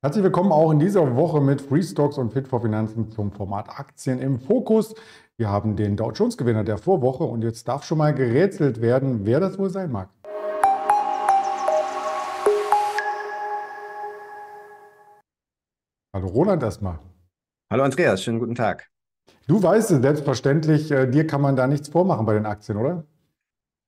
Herzlich willkommen auch in dieser Woche mit Free Stocks und Fit for Finanzen zum Format Aktien im Fokus. Wir haben den Dow Jones Gewinner der Vorwoche und jetzt darf schon mal gerätselt werden, wer das wohl sein mag. Hallo Roland erstmal. Hallo Andreas, schönen guten Tag. Du weißt es selbstverständlich, äh, dir kann man da nichts vormachen bei den Aktien, oder?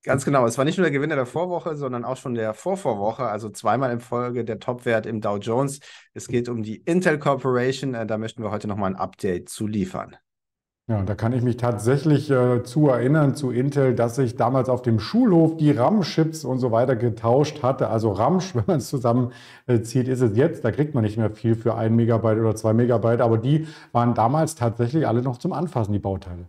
Ganz genau. Es war nicht nur der Gewinner der Vorwoche, sondern auch schon der Vorvorwoche, also zweimal in Folge der Topwert im Dow Jones. Es geht um die Intel Corporation. Äh, da möchten wir heute nochmal ein Update zu liefern. Ja, da kann ich mich tatsächlich äh, zu erinnern zu Intel, dass ich damals auf dem Schulhof die RAM-Chips und so weiter getauscht hatte. Also Ramsch, wenn man es zusammenzieht, äh, ist es jetzt. Da kriegt man nicht mehr viel für ein Megabyte oder zwei Megabyte, aber die waren damals tatsächlich alle noch zum Anfassen, die Bauteile.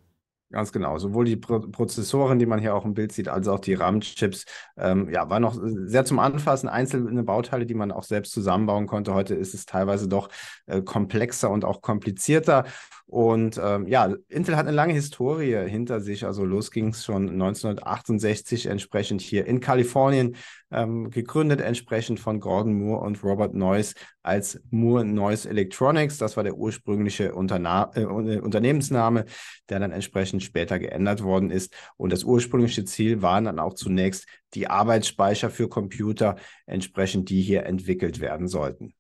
Ganz genau. Sowohl die Pro Prozessoren, die man hier auch im Bild sieht, als auch die RAM-Chips, ähm, ja, waren noch sehr zum Anfassen einzelne Bauteile, die man auch selbst zusammenbauen konnte. Heute ist es teilweise doch äh, komplexer und auch komplizierter. Und ähm, ja, Intel hat eine lange Historie hinter sich. Also los ging es schon 1968 entsprechend hier in Kalifornien ähm, gegründet, entsprechend von Gordon Moore und Robert Noyce als Moore Noyce Electronics. Das war der ursprüngliche Unterna äh, Unternehmensname, der dann entsprechend später geändert worden ist. Und das ursprüngliche Ziel waren dann auch zunächst die Arbeitsspeicher für Computer, entsprechend die hier entwickelt werden sollten.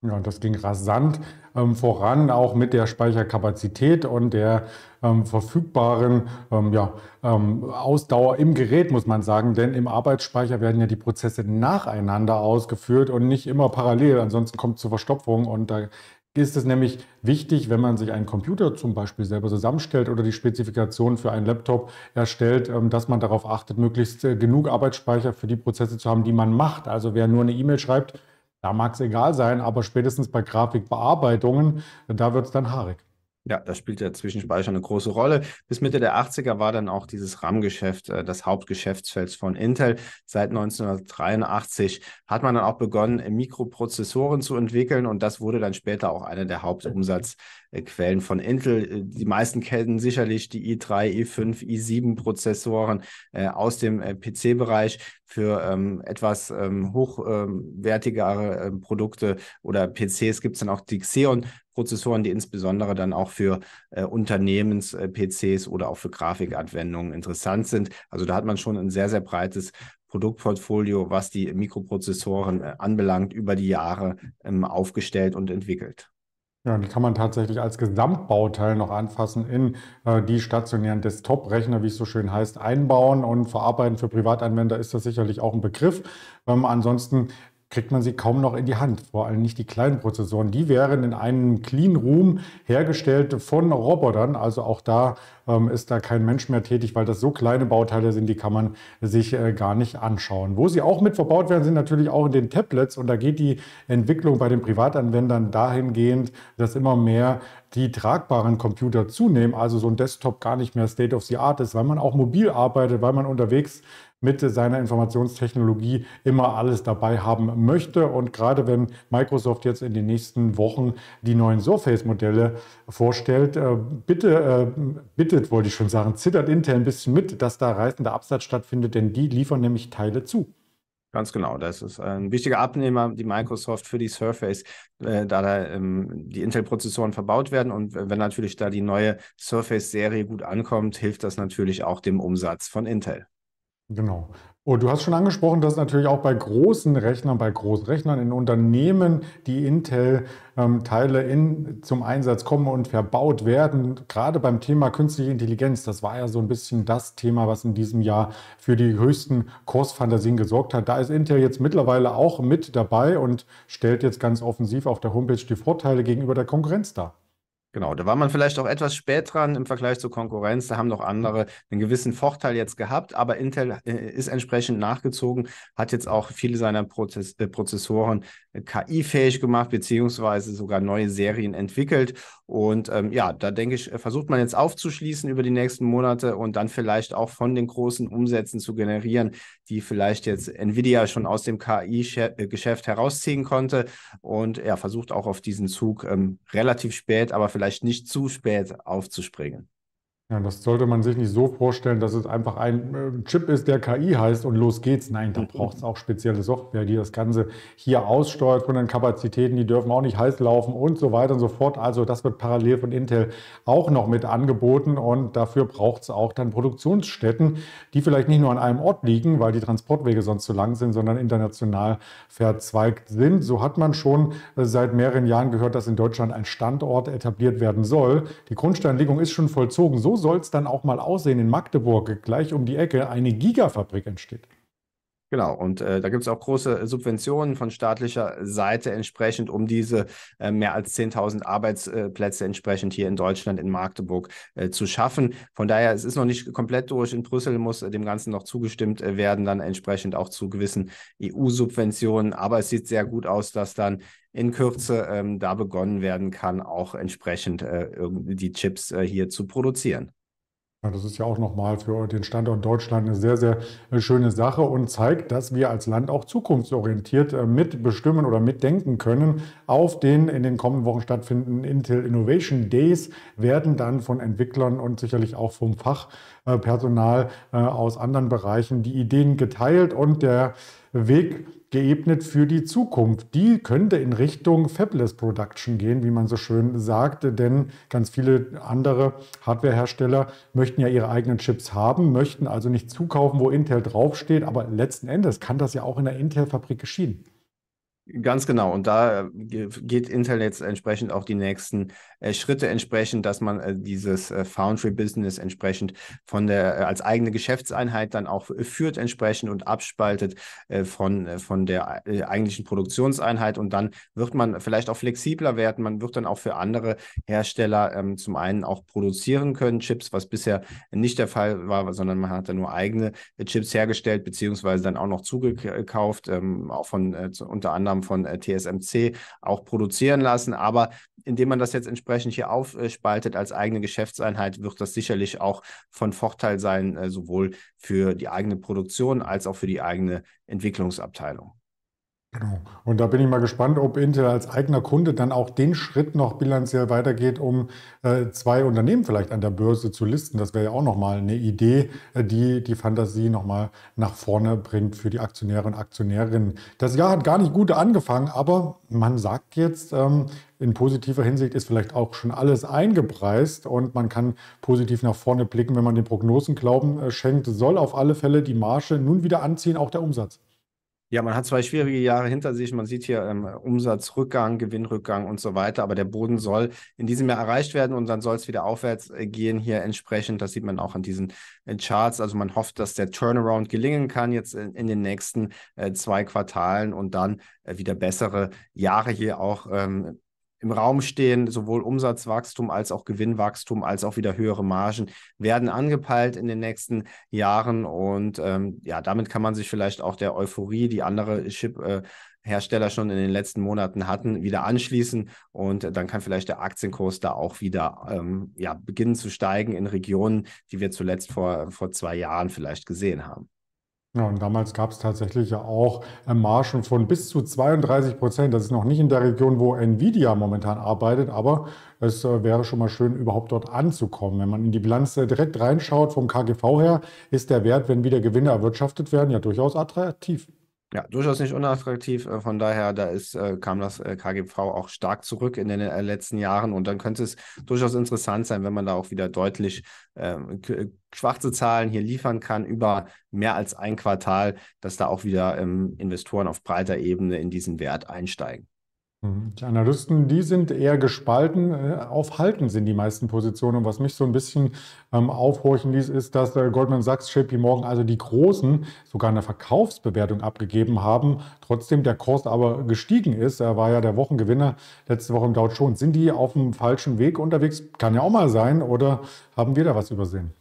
Ja, und das ging rasant ähm, voran, auch mit der Speicherkapazität und der ähm, verfügbaren ähm, ja, ähm, Ausdauer im Gerät, muss man sagen. Denn im Arbeitsspeicher werden ja die Prozesse nacheinander ausgeführt und nicht immer parallel. Ansonsten kommt es zu Verstopfung und da ist es nämlich wichtig, wenn man sich einen Computer zum Beispiel selber zusammenstellt oder die Spezifikation für einen Laptop erstellt, ähm, dass man darauf achtet, möglichst äh, genug Arbeitsspeicher für die Prozesse zu haben, die man macht. Also wer nur eine E-Mail schreibt, da mag es egal sein, aber spätestens bei Grafikbearbeitungen, da wird es dann haarig. Ja, da spielt der Zwischenspeicher eine große Rolle. Bis Mitte der 80er war dann auch dieses RAM-Geschäft äh, das Hauptgeschäftsfeld von Intel. Seit 1983 hat man dann auch begonnen, Mikroprozessoren zu entwickeln und das wurde dann später auch eine der Hauptumsatzquellen von Intel. Äh, die meisten kennen sicherlich die i3, i5, i7-Prozessoren äh, aus dem äh, PC-Bereich für ähm, etwas ähm, hochwertigere ähm, Produkte oder PCs gibt es dann auch die Xeon Prozessoren, die insbesondere dann auch für äh, Unternehmens-PCs äh, oder auch für Grafikanwendungen interessant sind. Also da hat man schon ein sehr, sehr breites Produktportfolio, was die Mikroprozessoren äh, anbelangt, über die Jahre ähm, aufgestellt und entwickelt. Ja, das kann man tatsächlich als Gesamtbauteil noch anfassen, in äh, die stationären Desktop-Rechner, wie es so schön heißt, einbauen und verarbeiten. Für Privatanwender ist das sicherlich auch ein Begriff. Ähm, ansonsten kriegt man sie kaum noch in die Hand. Vor allem nicht die kleinen Prozessoren. Die wären in einem Clean Room hergestellt von Robotern. Also auch da ähm, ist da kein Mensch mehr tätig, weil das so kleine Bauteile sind, die kann man sich äh, gar nicht anschauen. Wo sie auch mit verbaut werden, sind natürlich auch in den Tablets. Und da geht die Entwicklung bei den Privatanwendern dahingehend, dass immer mehr die tragbaren Computer zunehmen, also so ein Desktop gar nicht mehr State of the Art ist, weil man auch mobil arbeitet, weil man unterwegs mit seiner Informationstechnologie immer alles dabei haben möchte. Und gerade wenn Microsoft jetzt in den nächsten Wochen die neuen Surface-Modelle vorstellt, äh, bitte, äh, bittet, wollte ich schon sagen, zittert Intel ein bisschen mit, dass da reißender Absatz stattfindet, denn die liefern nämlich Teile zu. Ganz genau, das ist ein wichtiger Abnehmer, die Microsoft für die Surface, äh, da, da ähm, die Intel-Prozessoren verbaut werden. Und äh, wenn natürlich da die neue Surface-Serie gut ankommt, hilft das natürlich auch dem Umsatz von Intel. Genau. Und oh, du hast schon angesprochen, dass natürlich auch bei großen Rechnern, bei großen Rechnern in Unternehmen, die Intel-Teile ähm, in, zum Einsatz kommen und verbaut werden, gerade beim Thema künstliche Intelligenz, das war ja so ein bisschen das Thema, was in diesem Jahr für die höchsten Kursfantasien gesorgt hat. Da ist Intel jetzt mittlerweile auch mit dabei und stellt jetzt ganz offensiv auf der Homepage die Vorteile gegenüber der Konkurrenz dar. Genau, da war man vielleicht auch etwas spät dran im Vergleich zur Konkurrenz. Da haben noch andere einen gewissen Vorteil jetzt gehabt, aber Intel äh, ist entsprechend nachgezogen, hat jetzt auch viele seiner Prozess äh, Prozessoren äh, KI-fähig gemacht, beziehungsweise sogar neue Serien entwickelt. Und ähm, ja, da denke ich, versucht man jetzt aufzuschließen über die nächsten Monate und dann vielleicht auch von den großen Umsätzen zu generieren, die vielleicht jetzt Nvidia schon aus dem KI-Geschäft herausziehen konnte. Und ja, versucht auch auf diesen Zug ähm, relativ spät, aber vielleicht vielleicht nicht zu spät aufzuspringen. Ja, das sollte man sich nicht so vorstellen, dass es einfach ein äh, Chip ist, der KI heißt und los geht's. Nein, da mhm. braucht es auch spezielle Software, die das Ganze hier aussteuert von den Kapazitäten. Die dürfen auch nicht heiß laufen und so weiter und so fort. Also das wird parallel von Intel auch noch mit angeboten und dafür braucht es auch dann Produktionsstätten, die vielleicht nicht nur an einem Ort liegen, weil die Transportwege sonst zu lang sind, sondern international verzweigt sind. So hat man schon äh, seit mehreren Jahren gehört, dass in Deutschland ein Standort etabliert werden soll. Die Grundsteinlegung ist schon vollzogen. So soll es dann auch mal aussehen in Magdeburg, gleich um die Ecke, eine Gigafabrik entsteht. Genau, und äh, da gibt es auch große äh, Subventionen von staatlicher Seite entsprechend, um diese äh, mehr als 10.000 Arbeitsplätze entsprechend hier in Deutschland, in Magdeburg äh, zu schaffen. Von daher, es ist noch nicht komplett durch. In Brüssel muss äh, dem Ganzen noch zugestimmt äh, werden, dann entsprechend auch zu gewissen EU-Subventionen. Aber es sieht sehr gut aus, dass dann in Kürze ähm, da begonnen werden kann, auch entsprechend äh, die Chips äh, hier zu produzieren. Ja, das ist ja auch nochmal für den Standort Deutschland eine sehr, sehr äh, schöne Sache und zeigt, dass wir als Land auch zukunftsorientiert äh, mitbestimmen oder mitdenken können. Auf den in den kommenden Wochen stattfindenden Intel Innovation Days werden dann von Entwicklern und sicherlich auch vom Fachpersonal äh, aus anderen Bereichen die Ideen geteilt und der Weg geebnet für die Zukunft. Die könnte in Richtung Fabless Production gehen, wie man so schön sagt, denn ganz viele andere Hardwarehersteller möchten ja ihre eigenen Chips haben, möchten also nicht zukaufen, wo Intel draufsteht, aber letzten Endes kann das ja auch in der Intel-Fabrik geschehen. Ganz genau. Und da äh, geht Intel jetzt entsprechend auch die nächsten äh, Schritte entsprechend, dass man äh, dieses äh, Foundry-Business entsprechend von der äh, als eigene Geschäftseinheit dann auch äh, führt entsprechend und abspaltet von, von der eigentlichen Produktionseinheit. Und dann wird man vielleicht auch flexibler werden. Man wird dann auch für andere Hersteller ähm, zum einen auch produzieren können Chips, was bisher nicht der Fall war, sondern man hat dann nur eigene Chips hergestellt beziehungsweise dann auch noch zugekauft, ähm, auch von unter anderem Rahmen von äh, TSMC auch produzieren lassen. Aber indem man das jetzt entsprechend hier aufspaltet als eigene Geschäftseinheit, wird das sicherlich auch von Vorteil sein, äh, sowohl für die eigene Produktion als auch für die eigene Entwicklungsabteilung. Genau. Und da bin ich mal gespannt, ob Intel als eigener Kunde dann auch den Schritt noch bilanziell weitergeht, um äh, zwei Unternehmen vielleicht an der Börse zu listen. Das wäre ja auch nochmal eine Idee, äh, die die Fantasie nochmal nach vorne bringt für die Aktionäre und Aktionärinnen. Das Jahr hat gar nicht gut angefangen, aber man sagt jetzt, ähm, in positiver Hinsicht ist vielleicht auch schon alles eingepreist und man kann positiv nach vorne blicken, wenn man den Prognosen Glauben äh, schenkt, soll auf alle Fälle die Marge nun wieder anziehen, auch der Umsatz. Ja, man hat zwei schwierige Jahre hinter sich. Man sieht hier ähm, Umsatzrückgang, Gewinnrückgang und so weiter. Aber der Boden soll in diesem Jahr erreicht werden und dann soll es wieder aufwärts äh, gehen hier entsprechend. Das sieht man auch an diesen äh, Charts. Also man hofft, dass der Turnaround gelingen kann jetzt in, in den nächsten äh, zwei Quartalen und dann äh, wieder bessere Jahre hier auch ähm, im Raum stehen, sowohl Umsatzwachstum als auch Gewinnwachstum, als auch wieder höhere Margen werden angepeilt in den nächsten Jahren. Und ähm, ja, damit kann man sich vielleicht auch der Euphorie, die andere Chip-Hersteller äh, schon in den letzten Monaten hatten, wieder anschließen. Und dann kann vielleicht der Aktienkurs da auch wieder ähm, ja, beginnen zu steigen in Regionen, die wir zuletzt vor, vor zwei Jahren vielleicht gesehen haben. Ja, und damals gab es tatsächlich ja auch äh, Margen von bis zu 32 Prozent. Das ist noch nicht in der Region, wo Nvidia momentan arbeitet, aber es äh, wäre schon mal schön, überhaupt dort anzukommen. Wenn man in die Bilanz äh, direkt reinschaut vom KGV her, ist der Wert, wenn wieder Gewinne erwirtschaftet werden, ja durchaus attraktiv. Ja, durchaus nicht unattraktiv. Äh, von daher, da ist, äh, kam das äh, KGV auch stark zurück in den äh, letzten Jahren. Und dann könnte es durchaus interessant sein, wenn man da auch wieder deutlich ähm, äh, schwarze Zahlen hier liefern kann über mehr als ein Quartal, dass da auch wieder ähm, Investoren auf breiter Ebene in diesen Wert einsteigen. Mhm. Die Analysten, die sind eher gespalten. Äh, Aufhalten sind die meisten Positionen. Und was mich so ein bisschen ähm, aufhorchen ließ, ist, dass äh, Goldman Sachs, JP Morgan, also die Großen, sogar eine Verkaufsbewertung abgegeben haben. Trotzdem der Kurs aber gestiegen ist. Er war ja der Wochengewinner letzte Woche im Dow Jones. Sind die auf dem falschen Weg unterwegs? Kann ja auch mal sein. Oder haben wir da was übersehen?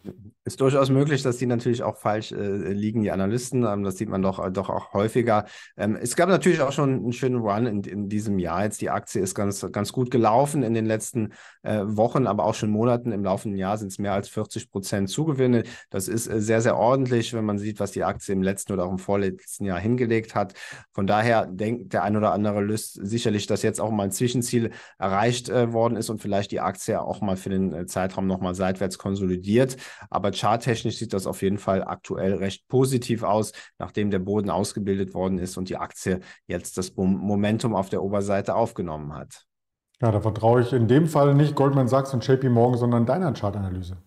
Ist durchaus möglich, dass die natürlich auch falsch äh, liegen, die Analysten. Ähm, das sieht man doch, äh, doch auch häufiger. Ähm, es gab natürlich auch schon einen schönen Run in, in diesem Jahr. Jetzt die Aktie ist ganz, ganz gut gelaufen in den letzten äh, Wochen, aber auch schon Monaten. Im laufenden Jahr sind es mehr als 40 Prozent Zugewinne. Das ist äh, sehr, sehr ordentlich, wenn man sieht, was die Aktie im letzten oder auch im vorletzten Jahr hingelegt hat. Von daher denkt der ein oder andere List sicherlich, dass jetzt auch mal ein Zwischenziel erreicht äh, worden ist und vielleicht die Aktie auch mal für den äh, Zeitraum nochmal seitwärts konsolidiert. Aber charttechnisch sieht das auf jeden Fall aktuell recht positiv aus, nachdem der Boden ausgebildet worden ist und die Aktie jetzt das Momentum auf der Oberseite aufgenommen hat. Ja, da vertraue ich in dem Fall nicht Goldman Sachs und JP Morgan, sondern deiner Chartanalyse.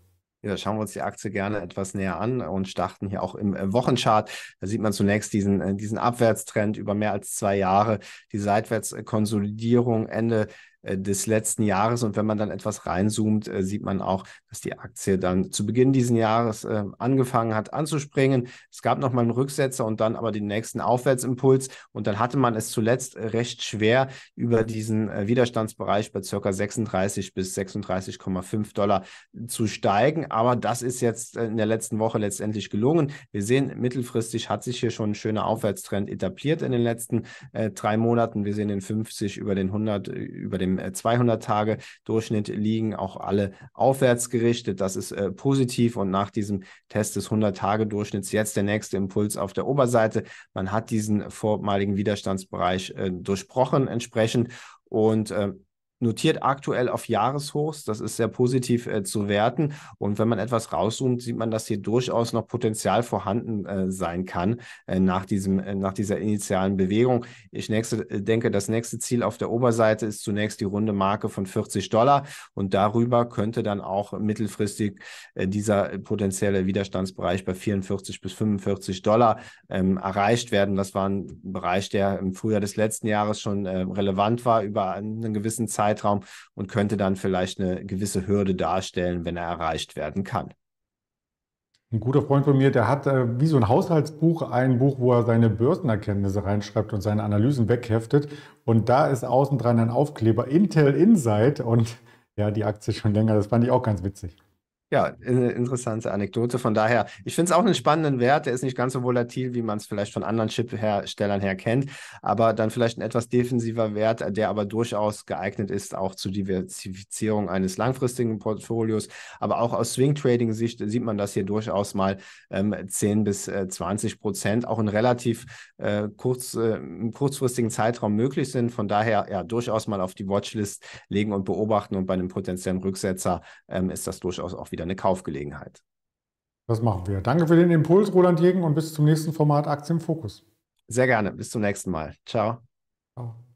Ja, schauen wir uns die Aktie gerne etwas näher an und starten hier auch im äh, Wochenchart. Da sieht man zunächst diesen, äh, diesen Abwärtstrend über mehr als zwei Jahre, die Seitwärtskonsolidierung Ende äh, des letzten Jahres. Und wenn man dann etwas reinzoomt, äh, sieht man auch, dass die Aktie dann zu Beginn dieses Jahres äh, angefangen hat anzuspringen. Es gab nochmal einen Rücksetzer und dann aber den nächsten Aufwärtsimpuls. Und dann hatte man es zuletzt recht schwer über diesen Widerstandsbereich bei ca. 36 bis 36,5 Dollar zu steigen. Aber das ist jetzt in der letzten Woche letztendlich gelungen. Wir sehen, mittelfristig hat sich hier schon ein schöner Aufwärtstrend etabliert in den letzten drei Monaten. Wir sehen den 50 über den 100, über den dem 200-Tage-Durchschnitt äh, liegen, auch alle aufwärts gerichtet. Das ist äh, positiv und nach diesem Test des 100-Tage-Durchschnitts jetzt der nächste Impuls auf der Oberseite. Man hat diesen vormaligen Widerstandsbereich äh, durchbrochen entsprechend und äh, notiert aktuell auf Jahreshochs. Das ist sehr positiv äh, zu werten. Und wenn man etwas rauszoomt, sieht man, dass hier durchaus noch Potenzial vorhanden äh, sein kann äh, nach, diesem, äh, nach dieser initialen Bewegung. Ich nächste, äh, denke, das nächste Ziel auf der Oberseite ist zunächst die runde Marke von 40 Dollar. Und darüber könnte dann auch mittelfristig äh, dieser potenzielle Widerstandsbereich bei 44 bis 45 Dollar ähm, erreicht werden. Das war ein Bereich, der im Frühjahr des letzten Jahres schon relevant war über einen gewissen Zeitraum. Zeitraum und könnte dann vielleicht eine gewisse Hürde darstellen, wenn er erreicht werden kann. Ein guter Freund von mir, der hat äh, wie so ein Haushaltsbuch ein Buch, wo er seine Börsenerkenntnisse reinschreibt und seine Analysen wegheftet. Und da ist außen dran ein Aufkleber Intel Insight und ja, die Aktie schon länger. Das fand ich auch ganz witzig. Ja, eine äh, interessante Anekdote. Von daher, ich finde es auch einen spannenden Wert. Der ist nicht ganz so volatil, wie man es vielleicht von anderen Chip-Herstellern her kennt, aber dann vielleicht ein etwas defensiver Wert, der aber durchaus geeignet ist, auch zur Diversifizierung eines langfristigen Portfolios. Aber auch aus Swing-Trading-Sicht sieht man das hier durchaus mal ähm, 10 bis 20 äh, Prozent, auch in relativ äh, kurz, äh, kurzfristigen Zeitraum möglich sind. Von daher, ja, durchaus mal auf die Watchlist legen und beobachten. Und bei einem potenziellen Rücksetzer ähm, ist das durchaus auch wieder wieder eine Kaufgelegenheit. Das machen wir. Danke für den Impuls, Roland Jegen, und bis zum nächsten Format Aktienfokus. Sehr gerne. Bis zum nächsten Mal. Ciao. Ciao.